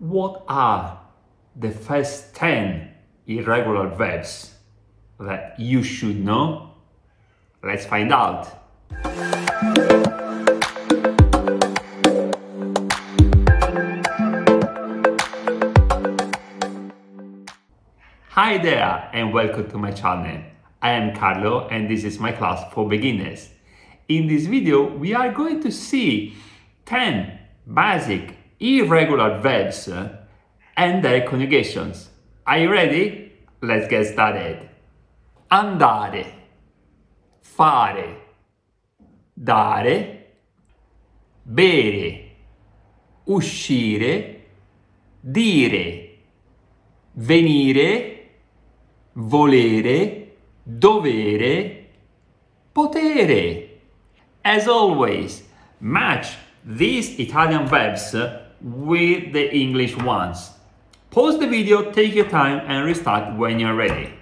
what are the first 10 irregular verbs that you should know? Let's find out. Hi there and welcome to my channel. I am Carlo and this is my class for beginners. In this video we are going to see 10 basic irregular verbs and their conjugations. Are you ready? Let's get started. Andare, fare, dare, bere, uscire, dire, venire, volere, dovere, potere. As always, match these Italian verbs with the English ones. Pause the video, take your time and restart when you're ready.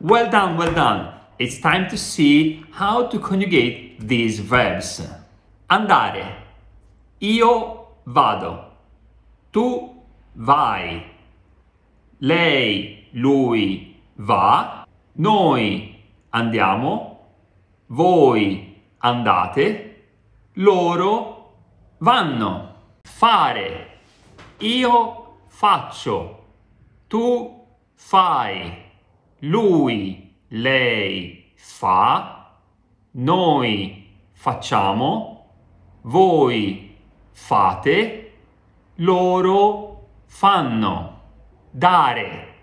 Well done, well done. It's time to see how to conjugate these verbs. Andare. Io vado. Tu vai. Lei, lui va. Noi andiamo. Voi andate. Loro vanno. Fare. Io faccio. Tu fai. Lui, lei fa. Noi facciamo. Voi fate. Loro fanno. Dare.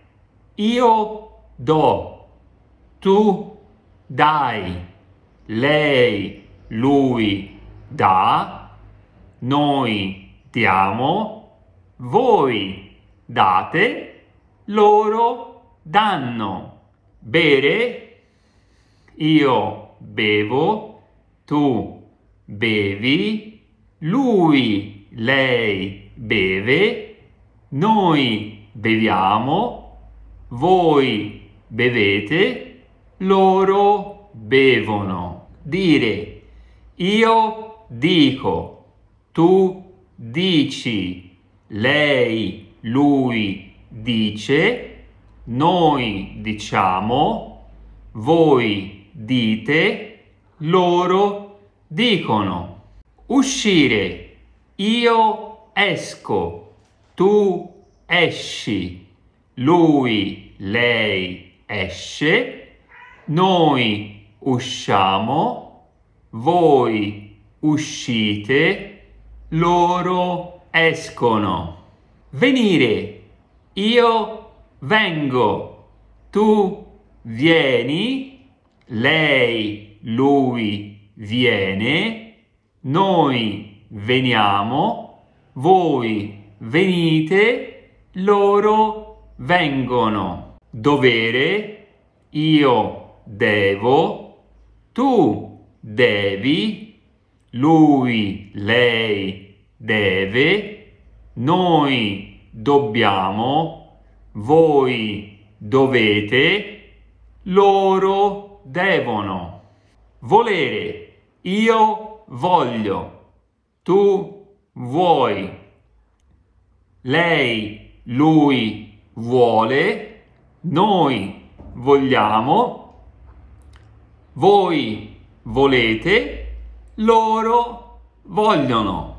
Io do. Tu dai. Lei, lui dà. Noi diamo, voi date, loro danno. Bere, io bevo, tu bevi, lui, lei beve, noi beviamo, voi bevete, loro bevono. Dire, io dico, tu dici, lei, lui dice, noi diciamo, voi dite, loro dicono. Uscire, io esco, tu esci, lui, lei esce, noi usciamo, voi uscite, loro escono. Venire, io vengo, tu vieni, lei, lui viene, noi veniamo, voi venite, loro vengono. Dovere, io devo, tu devi, lui, lei deve, noi dobbiamo, voi dovete, loro devono. Volere, io voglio, tu vuoi, lei, lui vuole, noi vogliamo, voi volete, loro vogliono.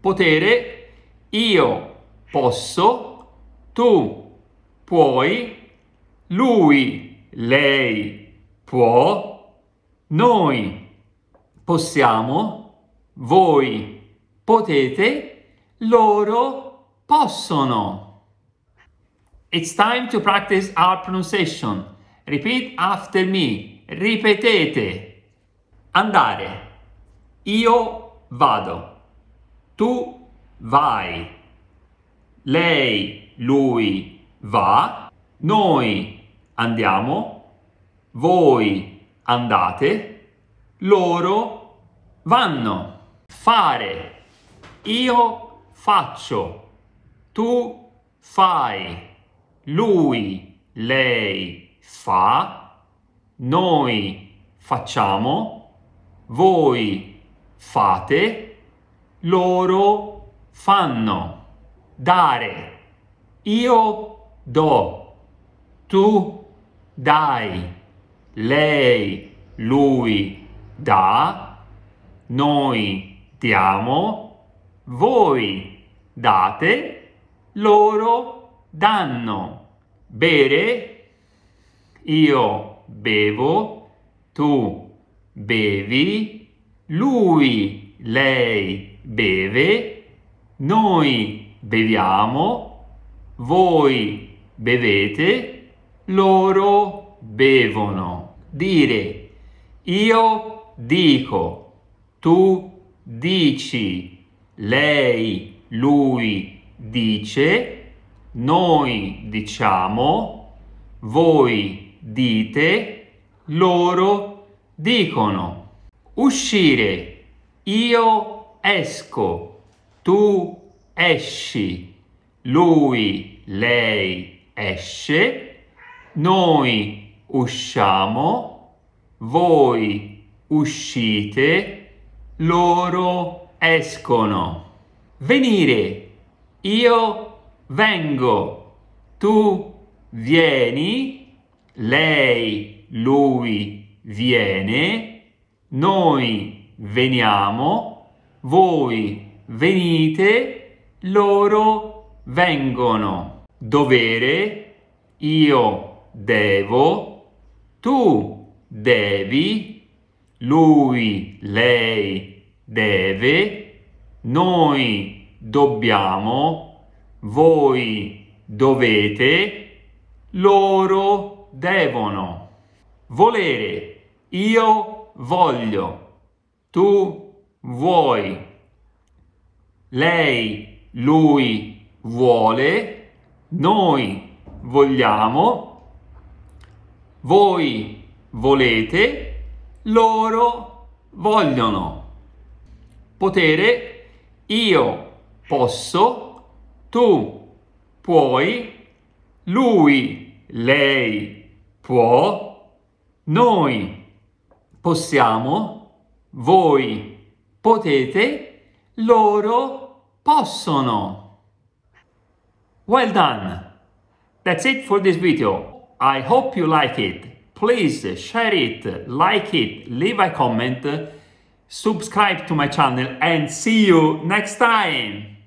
Potere, io posso, tu puoi, lui, lei può, noi possiamo, voi potete, loro possono. It's time to practice our pronunciation. Repeat after me. Ripetete andare, io vado, tu vai, lei, lui va, noi andiamo, voi andate, loro vanno. Fare, io faccio, tu fai, lui, lei fa, noi facciamo, voi fate, loro fanno. Dare, io do, tu dai, lei, lui dà, noi diamo, voi date, loro danno. Bere, io bevo, tu bevi, lui, lei beve, noi beviamo, voi bevete, loro bevono. Dire io dico, tu dici, lei, lui dice, noi diciamo, voi dite, loro dicono dicono uscire, io esco, tu esci, lui, lei esce, noi usciamo, voi uscite, loro escono. Venire, io vengo, tu vieni, lei, lui viene, noi veniamo, voi venite, loro vengono. Dovere, io devo, tu devi, lui, lei deve, noi dobbiamo, voi dovete, loro devono volere, io voglio, tu vuoi, lei, lui vuole, noi vogliamo, voi volete, loro vogliono. Potere, io posso, tu puoi, lui, lei può, noi possiamo, voi potete, loro possono. Well done! That's it for this video. I hope you like it. Please share it, like it, leave a comment, subscribe to my channel and see you next time!